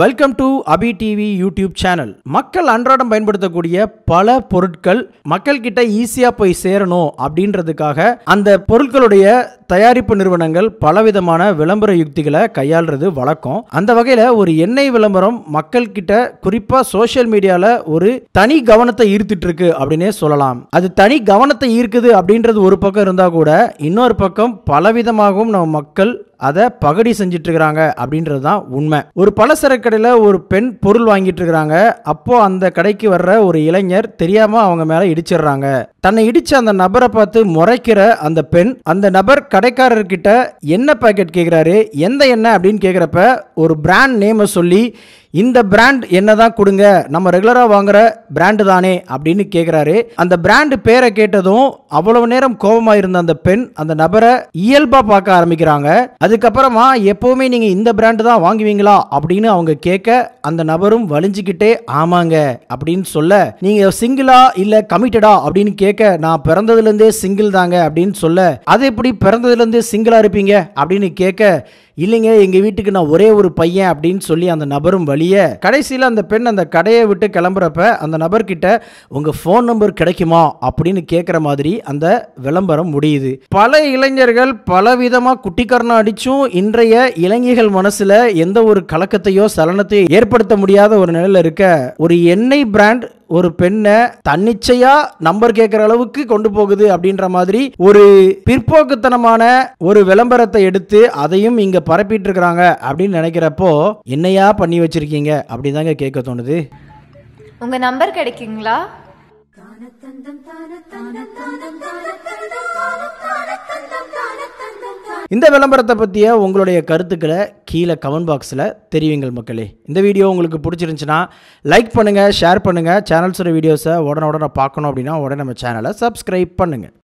welcome to Abhi TV YouTube channel மக்கள் அன்றாடம் பயன்படுத்தக்கூடிய பல பொருட்கள் மக்கள்கிட்ட ஈஸியாக போய் சேரணும் அப்படின்றதுக்காக அந்த பொருட்களுடைய தயாரிப்பு நிறுவனங்கள் பலவிதமான விளம்பர யுக்திகளை கையாள்றது வழக்கம் அந்த வகையில் ஒரு எண்ணெய் விளம்பரம் மக்கள் கிட்ட குறிப்பாக சோசியல் மீடியாவில் ஒரு தனி கவனத்தை ஈர்த்துட்டு இருக்கு அப்படின்னே சொல்லலாம் அது தனி கவனத்தை ஈர்க்குது அப்படின்றது ஒரு பக்கம் இருந்தால் கூட இன்னொரு பக்கம் பலவிதமாகவும் நம்ம மக்கள் அதை பகடி செஞ்சுட்டு இருக்கிறாங்க அப்படின்றது தான் உண்மை ஒரு பலசரக்கு ஒரு பெண் பொருள் வாங்கிட்டு இருக்கிறாங்க அப்போ அந்த கடைக்கு வர்ற ஒரு இளைஞர் தெரியாம அவங்க மேல இடிச்சிடுறாங்க தன்னை இடிச்ச அந்த நபரை பார்த்து முறைக்கிற அந்த பெண் அந்த நபர் கடை கடைக்காரர்கிட்ட என்ன பேக்கெட் கேட்குறாரு எந்த எண்ணெய் அப்படின்னு கேட்குறப்ப ஒரு பிராண்ட் நேமை சொல்லி இந்த பிராண்ட் என்னதான் கொடுங்க நம்ம ரெகுலராக வாங்குற பிராண்டு தானே அப்படின்னு கேட்குறாரு அந்த பிராண்டு பேரை கேட்டதும் அவ்வளவு நேரம் கோபமா இருந்த அந்த பெண் அந்த நபரை இயல்பாக பார்க்க ஆரம்பிக்கிறாங்க அதுக்கப்புறமா எப்போவுமே நீங்கள் இந்த பிராண்டு தான் வாங்குவீங்களா அப்படின்னு அவங்க கேட்க அந்த நபரும் வலிஞ்சுக்கிட்டே ஆமாங்க அப்படின்னு சொல்ல நீங்கள் சிங்கிளா இல்லை கமிட்டடா அப்படின்னு கேட்க நான் பிறந்ததுலேருந்தே சிங்கிள் தாங்க அப்படின்னு சொல்ல அது எப்படி பிறந்ததுலேருந்தே சிங்கிளாக இருப்பீங்க அப்படின்னு கேட்க இல்லைங்க எங்கள் வீட்டுக்கு நான் ஒரே ஒரு பையன் அப்படின்னு சொல்லி அந்த நபரும் வலி வெளியே கடைசியில் அந்த பெண் அந்த கடையை விட்டு கிளம்புறப்ப அந்த நபர்கிட்ட உங்கள் ஃபோன் நம்பர் கிடைக்குமா அப்படின்னு கேட்குற மாதிரி அந்த விளம்பரம் முடியுது பல இளைஞர்கள் பலவிதமாக குட்டிக்கரணம் அடிச்சும் இன்றைய இளைஞர்கள் மனசில் எந்த ஒரு கலக்கத்தையோ சலனத்தையோ ஏற்படுத்த முடியாத ஒரு நிலையில் இருக்க ஒரு எண்ணெய் பிராண்ட் ஒரு பெண்ணை தன்னிச்சையா நம்பர் கேட்குற அளவுக்கு கொண்டு போகுது அப்படின்ற மாதிரி ஒரு பிற்போக்குத்தனமான ஒரு விளம்பரத்தை எடுத்து அதையும் இங்க பரப்பிட்டு இருக்கிறாங்க அப்படின்னு நினைக்கிறப்போ என்னையா பண்ணி வச்சிருக்கீங்க அப்படிதாங்க கேட்க தோணுது உங்க நம்பர் கிடைக்குங்களா இந்த விளம்பரத்தை பற்றிய உங்களுடைய கருத்துக்களை கீழே கமெண்ட் பாக்ஸில் தெரியுங்கள் மக்களே இந்த வீடியோ உங்களுக்கு பிடிச்சிருந்துச்சுன்னா லைக் பண்ணுங்கள் ஷேர் பண்ணுங்கள் சேனல்ஸோட வீடியோஸை உடனே உடனே பார்க்கணும் அப்படின்னா உடனே நம்ம சேனலை சப்ஸ்கிரைப் பண்ணுங்கள்